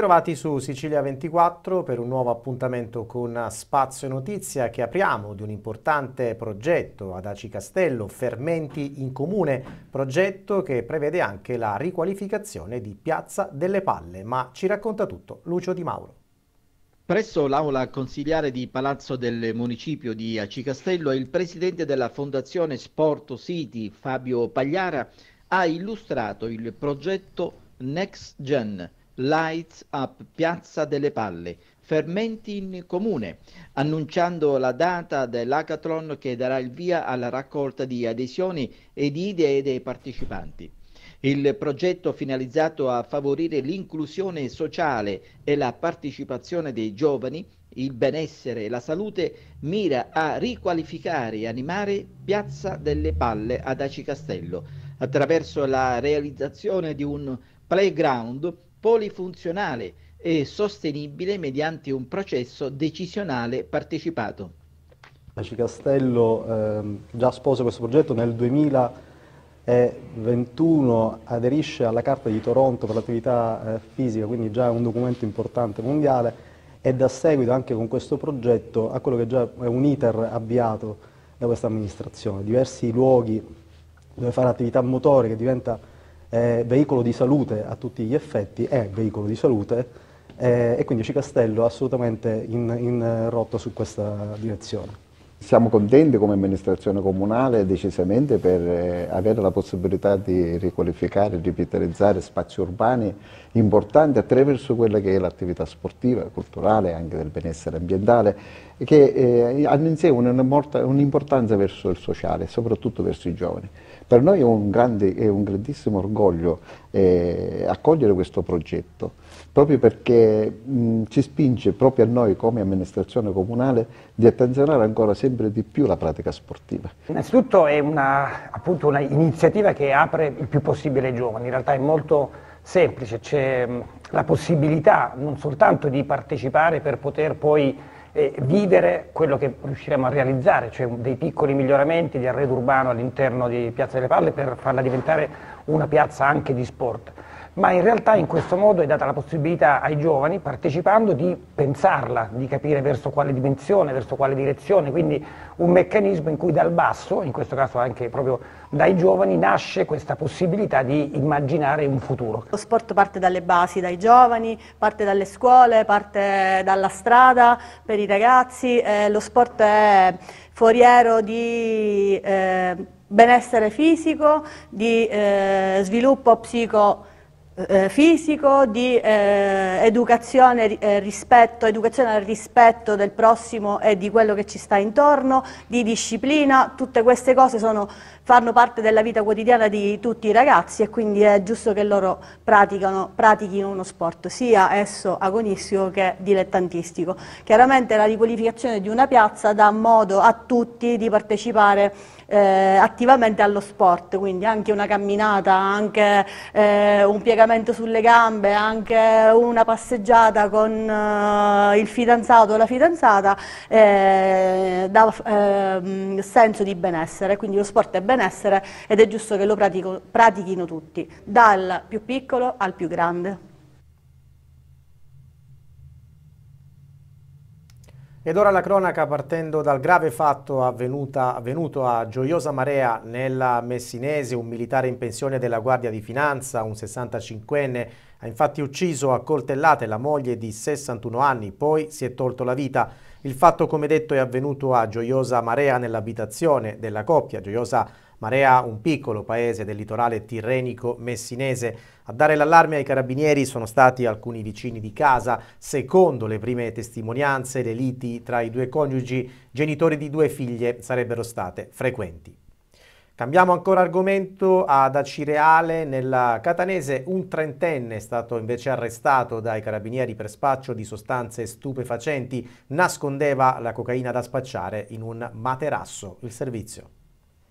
Bentrovati su Sicilia 24 per un nuovo appuntamento con Spazio Notizia che apriamo di un importante progetto ad Aci Castello, Fermenti in Comune, progetto che prevede anche la riqualificazione di Piazza delle Palle, ma ci racconta tutto Lucio Di Mauro. Presso l'aula consigliare di Palazzo del Municipio di Aci Castello, il presidente della Fondazione Sporto City, Fabio Pagliara, ha illustrato il progetto Next Gen Lights Up Piazza delle Palle, Fermenti in Comune, annunciando la data dell'hackathon che darà il via alla raccolta di adesioni e di idee dei partecipanti. Il progetto finalizzato a favorire l'inclusione sociale e la partecipazione dei giovani, il benessere e la salute, mira a riqualificare e animare Piazza delle Palle ad Aci Castello attraverso la realizzazione di un playground polifunzionale e sostenibile mediante un processo decisionale partecipato. Aci Castello eh, già sposa questo progetto nel 2021 aderisce alla Carta di Toronto per l'attività eh, fisica, quindi già è un documento importante mondiale e da seguito anche con questo progetto a quello che già è un iter avviato da questa amministrazione. Diversi luoghi dove fare attività motore che diventa eh, veicolo di salute a tutti gli effetti è veicolo di salute eh, e quindi Cicastello è assolutamente in, in eh, rotta su questa direzione. Siamo contenti come amministrazione comunale decisamente per eh, avere la possibilità di riqualificare, rivitalizzare spazi urbani importanti attraverso quella che è l'attività sportiva, culturale, e anche del benessere ambientale, che eh, hanno in sé un'importanza verso il sociale, soprattutto verso i giovani. Per noi è un, grande, è un grandissimo orgoglio eh, accogliere questo progetto, proprio perché mh, ci spinge proprio a noi come amministrazione comunale di attenzionare ancora sempre di più la pratica sportiva. Innanzitutto è un'iniziativa che apre il più possibile i giovani, in realtà è molto semplice, c'è la possibilità non soltanto di partecipare per poter poi eh, vivere quello che riusciremo a realizzare, cioè dei piccoli miglioramenti di arredo urbano all'interno di Piazza delle Palle per farla diventare una piazza anche di sport ma in realtà in questo modo è data la possibilità ai giovani, partecipando, di pensarla, di capire verso quale dimensione, verso quale direzione, quindi un meccanismo in cui dal basso, in questo caso anche proprio dai giovani, nasce questa possibilità di immaginare un futuro. Lo sport parte dalle basi, dai giovani, parte dalle scuole, parte dalla strada per i ragazzi, eh, lo sport è foriero di... Eh, benessere fisico, di eh, sviluppo psico eh, fisico, di eh, educazione, eh, rispetto, educazione al rispetto del prossimo e di quello che ci sta intorno, di disciplina, tutte queste cose sono, fanno parte della vita quotidiana di tutti i ragazzi e quindi è giusto che loro pratichino uno sport, sia esso agonistico che dilettantistico. Chiaramente la riqualificazione di una piazza dà modo a tutti di partecipare eh, attivamente allo sport, quindi anche una camminata, anche eh, un piegamento sulle gambe, anche una passeggiata con eh, il fidanzato o la fidanzata eh, dà ehm, senso di benessere, quindi lo sport è benessere ed è giusto che lo pratico, pratichino tutti, dal più piccolo al più grande. Ed ora la cronaca partendo dal grave fatto avvenuta, avvenuto a Gioiosa Marea nella Messinese, un militare in pensione della Guardia di Finanza, un 65enne, ha infatti ucciso a coltellate la moglie di 61 anni, poi si è tolto la vita. Il fatto, come detto, è avvenuto a Gioiosa Marea nell'abitazione della coppia. Gioiosa Marea Marea, un piccolo paese del litorale tirrenico messinese. A dare l'allarme ai carabinieri sono stati alcuni vicini di casa. Secondo le prime testimonianze, le liti tra i due coniugi, genitori di due figlie, sarebbero state frequenti. Cambiamo ancora argomento ad Acireale, nella Catanese un trentenne è stato invece arrestato dai carabinieri per spaccio di sostanze stupefacenti, nascondeva la cocaina da spacciare in un materasso, il servizio.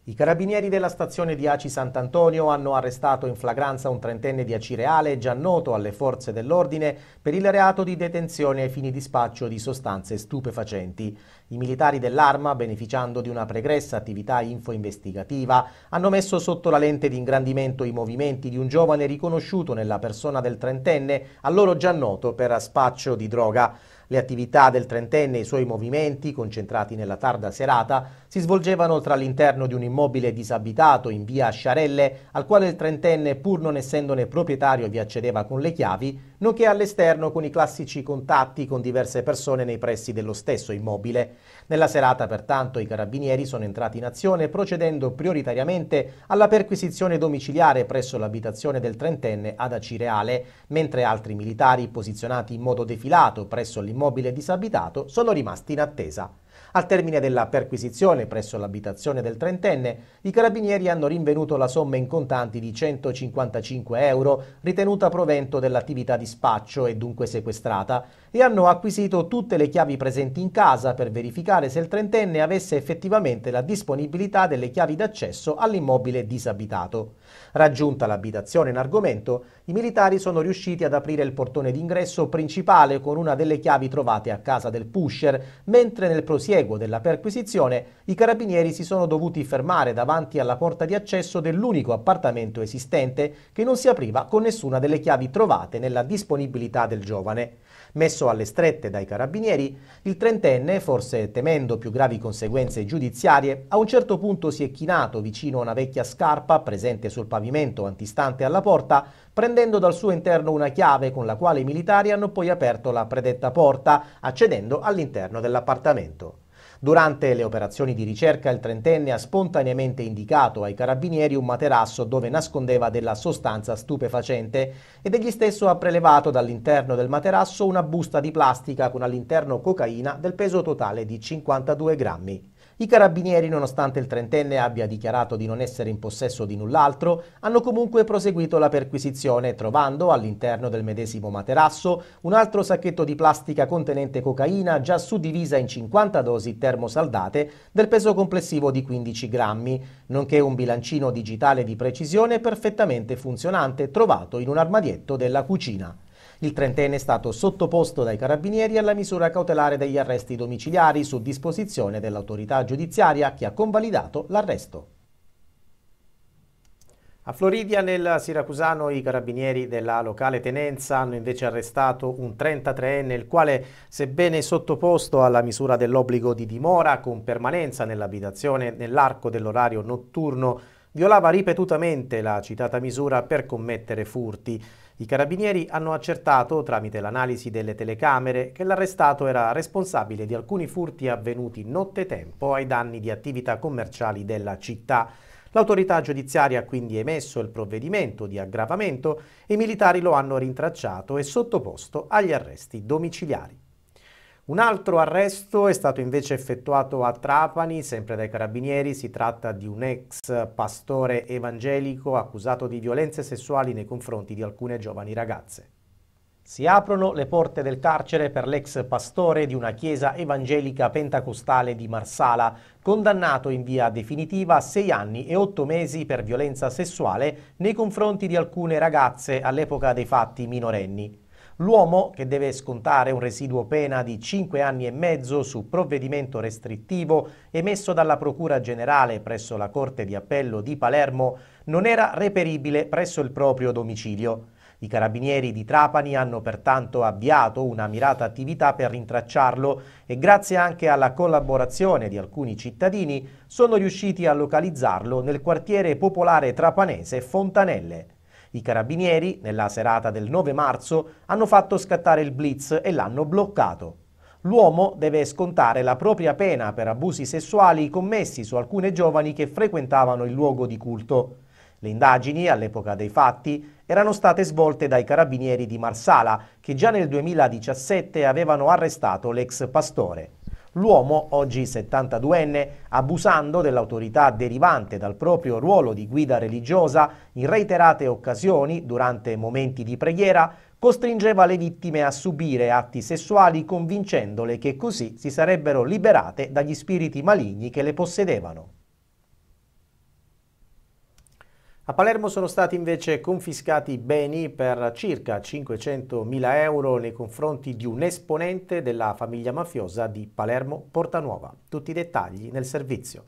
I carabinieri della stazione di Aci Sant'Antonio hanno arrestato in flagranza un trentenne di Acireale già noto alle forze dell'ordine per il reato di detenzione ai fini di spaccio di sostanze stupefacenti. I militari dell'Arma, beneficiando di una pregressa attività info-investigativa, hanno messo sotto la lente di ingrandimento i movimenti di un giovane riconosciuto nella persona del trentenne, a loro già noto per spaccio di droga. Le attività del trentenne e i suoi movimenti, concentrati nella tarda serata, si svolgevano tra l'interno di un immobile disabitato in via Sciarelle, al quale il trentenne, pur non essendone proprietario, vi accedeva con le chiavi, nonché all'esterno con i classici contatti con diverse persone nei pressi dello stesso immobile. Nella serata pertanto i carabinieri sono entrati in azione procedendo prioritariamente alla perquisizione domiciliare presso l'abitazione del trentenne ad Acireale, mentre altri militari posizionati in modo defilato presso l'immobile disabitato sono rimasti in attesa. Al termine della perquisizione presso l'abitazione del trentenne, i carabinieri hanno rinvenuto la somma in contanti di 155 euro, ritenuta provento dell'attività di spaccio e dunque sequestrata, e hanno acquisito tutte le chiavi presenti in casa per verificare se il trentenne avesse effettivamente la disponibilità delle chiavi d'accesso all'immobile disabitato. Raggiunta l'abitazione in argomento, i militari sono riusciti ad aprire il portone d'ingresso principale con una delle chiavi trovate a casa del pusher, mentre nel prosieguo prosieguo della perquisizione, i carabinieri si sono dovuti fermare davanti alla porta di accesso dell'unico appartamento esistente che non si apriva con nessuna delle chiavi trovate nella disponibilità del giovane. Messo alle strette dai carabinieri, il trentenne, forse temendo più gravi conseguenze giudiziarie, a un certo punto si è chinato vicino a una vecchia scarpa presente sul pavimento antistante alla porta, prendendo dal suo interno una chiave con la quale i militari hanno poi aperto la predetta porta, accedendo all'interno dell'appartamento. Durante le operazioni di ricerca il trentenne ha spontaneamente indicato ai carabinieri un materasso dove nascondeva della sostanza stupefacente ed egli stesso ha prelevato dall'interno del materasso una busta di plastica con all'interno cocaina del peso totale di 52 grammi. I carabinieri, nonostante il trentenne abbia dichiarato di non essere in possesso di null'altro, hanno comunque proseguito la perquisizione, trovando all'interno del medesimo materasso un altro sacchetto di plastica contenente cocaina già suddivisa in 50 dosi termosaldate del peso complessivo di 15 grammi, nonché un bilancino digitale di precisione perfettamente funzionante trovato in un armadietto della cucina. Il trentenne è stato sottoposto dai carabinieri alla misura cautelare degli arresti domiciliari su disposizione dell'autorità giudiziaria che ha convalidato l'arresto. A Floridia, nel Siracusano, i carabinieri della locale tenenza hanno invece arrestato un 33enne, il quale, sebbene sottoposto alla misura dell'obbligo di dimora con permanenza nell'abitazione nell'arco dell'orario notturno, violava ripetutamente la citata misura per commettere furti. I carabinieri hanno accertato, tramite l'analisi delle telecamere, che l'arrestato era responsabile di alcuni furti avvenuti nottetempo ai danni di attività commerciali della città. L'autorità giudiziaria ha quindi emesso il provvedimento di aggravamento e i militari lo hanno rintracciato e sottoposto agli arresti domiciliari. Un altro arresto è stato invece effettuato a Trapani, sempre dai carabinieri, si tratta di un ex pastore evangelico accusato di violenze sessuali nei confronti di alcune giovani ragazze. Si aprono le porte del carcere per l'ex pastore di una chiesa evangelica pentecostale di Marsala, condannato in via definitiva a sei anni e otto mesi per violenza sessuale nei confronti di alcune ragazze all'epoca dei fatti minorenni. L'uomo, che deve scontare un residuo pena di 5 anni e mezzo su provvedimento restrittivo emesso dalla Procura Generale presso la Corte di Appello di Palermo, non era reperibile presso il proprio domicilio. I carabinieri di Trapani hanno pertanto avviato una mirata attività per rintracciarlo e grazie anche alla collaborazione di alcuni cittadini sono riusciti a localizzarlo nel quartiere popolare trapanese Fontanelle. I carabinieri, nella serata del 9 marzo, hanno fatto scattare il blitz e l'hanno bloccato. L'uomo deve scontare la propria pena per abusi sessuali commessi su alcune giovani che frequentavano il luogo di culto. Le indagini, all'epoca dei fatti, erano state svolte dai carabinieri di Marsala, che già nel 2017 avevano arrestato l'ex pastore. L'uomo, oggi 72enne, abusando dell'autorità derivante dal proprio ruolo di guida religiosa, in reiterate occasioni, durante momenti di preghiera, costringeva le vittime a subire atti sessuali convincendole che così si sarebbero liberate dagli spiriti maligni che le possedevano. A Palermo sono stati invece confiscati beni per circa 500.000 euro nei confronti di un esponente della famiglia mafiosa di Palermo Portanuova. Tutti i dettagli nel servizio.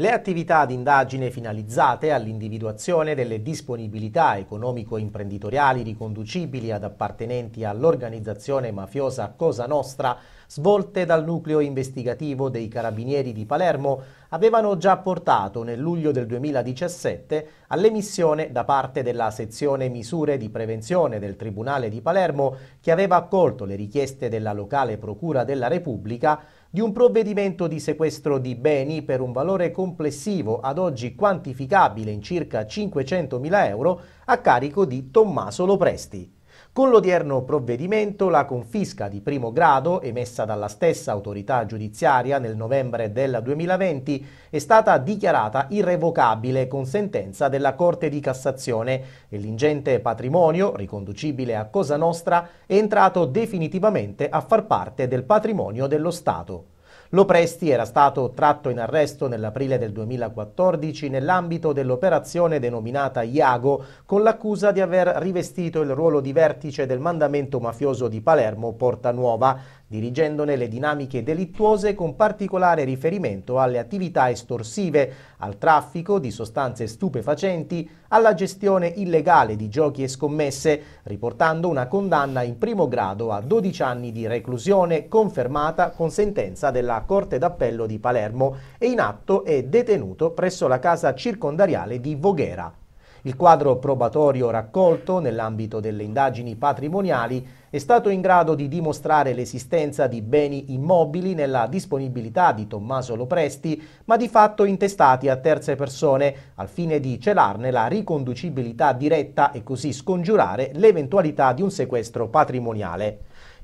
Le attività di indagine finalizzate all'individuazione delle disponibilità economico-imprenditoriali riconducibili ad appartenenti all'organizzazione mafiosa Cosa Nostra, svolte dal nucleo investigativo dei Carabinieri di Palermo, avevano già portato nel luglio del 2017 all'emissione da parte della sezione misure di prevenzione del Tribunale di Palermo, che aveva accolto le richieste della locale Procura della Repubblica, di un provvedimento di sequestro di beni per un valore complessivo ad oggi quantificabile in circa 500.000 euro a carico di Tommaso Lopresti. Con l'odierno provvedimento la confisca di primo grado emessa dalla stessa autorità giudiziaria nel novembre del 2020 è stata dichiarata irrevocabile con sentenza della Corte di Cassazione e l'ingente patrimonio, riconducibile a Cosa Nostra, è entrato definitivamente a far parte del patrimonio dello Stato. Lopresti era stato tratto in arresto nell'aprile del 2014 nell'ambito dell'operazione denominata Iago con l'accusa di aver rivestito il ruolo di vertice del mandamento mafioso di Palermo Porta Nuova dirigendone le dinamiche delittuose con particolare riferimento alle attività estorsive, al traffico di sostanze stupefacenti, alla gestione illegale di giochi e scommesse, riportando una condanna in primo grado a 12 anni di reclusione confermata con sentenza della Corte d'Appello di Palermo e in atto è detenuto presso la casa circondariale di Voghera. Il quadro probatorio raccolto nell'ambito delle indagini patrimoniali è stato in grado di dimostrare l'esistenza di beni immobili nella disponibilità di Tommaso Lopresti, ma di fatto intestati a terze persone, al fine di celarne la riconducibilità diretta e così scongiurare l'eventualità di un sequestro patrimoniale.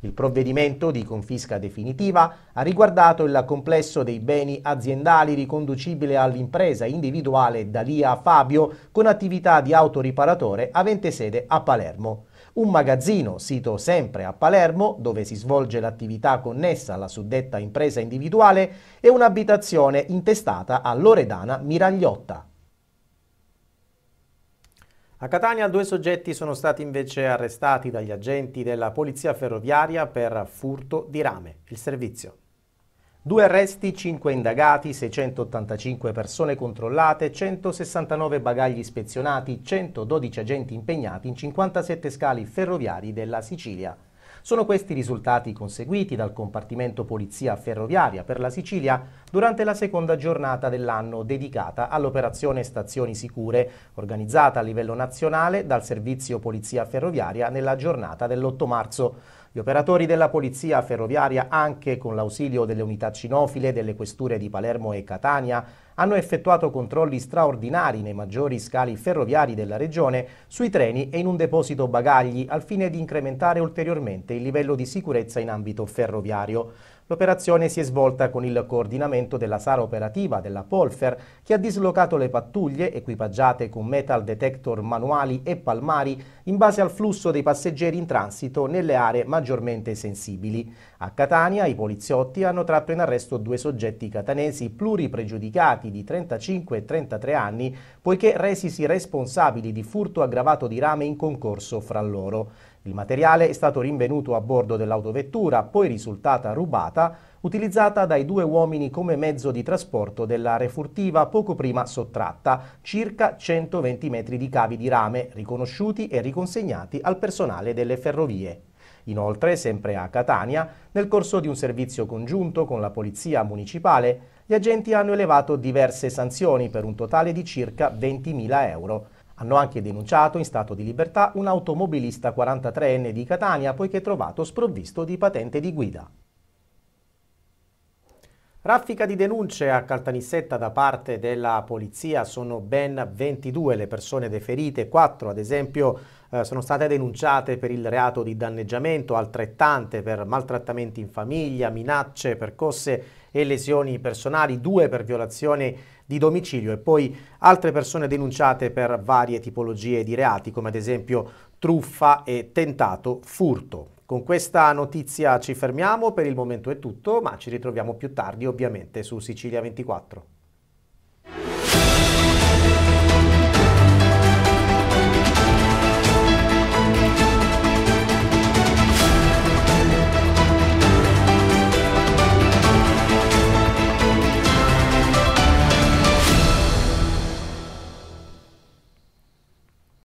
Il provvedimento di confisca definitiva ha riguardato il complesso dei beni aziendali riconducibile all'impresa individuale Dalia Fabio con attività di autoriparatore avente sede a Palermo un magazzino, sito sempre a Palermo, dove si svolge l'attività connessa alla suddetta impresa individuale, e un'abitazione intestata a Loredana Miragliotta. A Catania due soggetti sono stati invece arrestati dagli agenti della Polizia Ferroviaria per furto di rame. Il servizio. Due arresti, 5 indagati, 685 persone controllate, 169 bagagli ispezionati, 112 agenti impegnati in 57 scali ferroviari della Sicilia. Sono questi i risultati conseguiti dal compartimento Polizia Ferroviaria per la Sicilia durante la seconda giornata dell'anno dedicata all'operazione Stazioni Sicure, organizzata a livello nazionale dal Servizio Polizia Ferroviaria nella giornata dell'8 marzo. Gli operatori della Polizia Ferroviaria, anche con l'ausilio delle unità cinofile delle questure di Palermo e Catania, hanno effettuato controlli straordinari nei maggiori scali ferroviari della regione, sui treni e in un deposito bagagli al fine di incrementare ulteriormente il livello di sicurezza in ambito ferroviario. L'operazione si è svolta con il coordinamento della sala operativa della Polfer, che ha dislocato le pattuglie equipaggiate con metal detector manuali e palmari in base al flusso dei passeggeri in transito nelle aree maggiormente sensibili. A Catania i poliziotti hanno tratto in arresto due soggetti catanesi pluripregiudicati condannati di 35 e 33 anni, poiché resisi responsabili di furto aggravato di rame in concorso fra loro. Il materiale è stato rinvenuto a bordo dell'autovettura, poi risultata rubata, utilizzata dai due uomini come mezzo di trasporto dell'area furtiva poco prima sottratta, circa 120 metri di cavi di rame, riconosciuti e riconsegnati al personale delle ferrovie. Inoltre, sempre a Catania, nel corso di un servizio congiunto con la Polizia Municipale, gli agenti hanno elevato diverse sanzioni per un totale di circa 20.000 euro. Hanno anche denunciato in stato di libertà un automobilista 43enne di Catania poiché trovato sprovvisto di patente di guida. Raffica di denunce a Caltanissetta da parte della polizia, sono ben 22 le persone deferite, 4 ad esempio eh, sono state denunciate per il reato di danneggiamento, altrettante per maltrattamenti in famiglia, minacce, percosse e lesioni personali, due per violazione di domicilio e poi altre persone denunciate per varie tipologie di reati come ad esempio truffa e tentato furto. Con questa notizia ci fermiamo, per il momento è tutto, ma ci ritroviamo più tardi ovviamente su Sicilia 24.